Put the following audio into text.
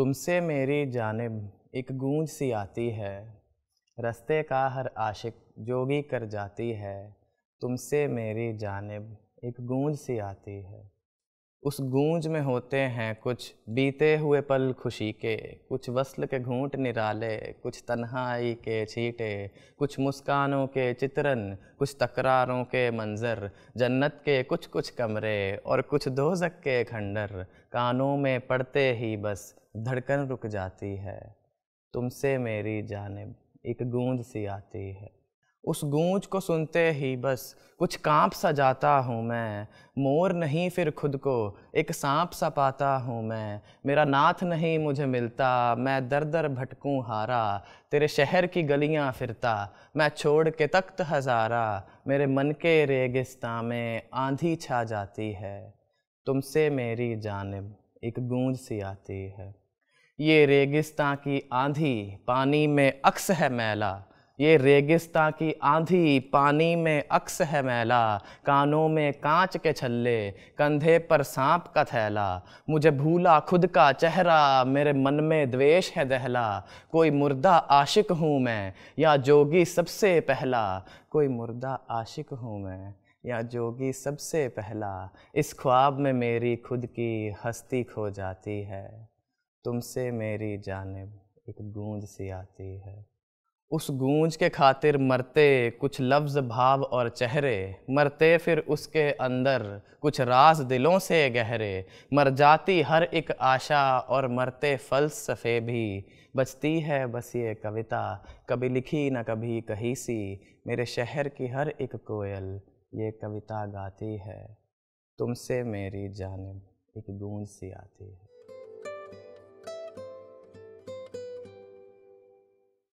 तुमसे मेरी जानब एक गूंज सी आती है रस्ते का हर आशिक जोगी कर जाती है तुमसे मेरी जानब एक गूंज सी आती है उस गूंज में होते हैं कुछ बीते हुए पल खुशी के कुछ वसल के घूंट निराले कुछ तन्हाई के छीटे कुछ मुस्कानों के चित्रण कुछ तकरारों के मंज़र जन्नत के कुछ कुछ कमरे और कुछ दोजक के खंडर कानों में पड़ते ही बस धड़कन रुक जाती है तुमसे मेरी जानब एक गूंज सी आती है उस गूंज को सुनते ही बस कुछ कांप सा जाता हूँ मैं मोर नहीं फिर खुद को एक सांप सा पाता हूँ मैं मेरा नाथ नहीं मुझे मिलता मैं दर दर भटकूँ हारा तेरे शहर की गलियाँ फिरता मैं छोड़ के तख्त हज़ारा मेरे मन के रेगिस्तान में आंधी छा जाती है तुमसे मेरी जानब एक गूंज सी आती है ये रेगिस्तान की आंधी पानी में अक्स है मैला ये रेगिस्ता की आंधी पानी में अक्स है मैला कानों में कांच के छल्ले कंधे पर सांप का थैला मुझे भूला खुद का चेहरा मेरे मन में द्वेष है दहला कोई मुर्दा आशिक हूँ मैं या जोगी सबसे पहला कोई मुर्दा आशिक हूँ मैं या जोगी सबसे पहला इस ख्वाब में मेरी खुद की हस्ती खो जाती है तुमसे मेरी जानब एक गूंज सी आती है उस गूंज के खातिर मरते कुछ लफ्ज़ भाव और चेहरे मरते फिर उसके अंदर कुछ राज दिलों से गहरे मर जाती हर एक आशा और मरते फलसफे भी बचती है बस ये कविता कभी लिखी न कभी कही सी मेरे शहर की हर एक कोयल ये कविता गाती है तुमसे मेरी जानब एक गूंज सी आती है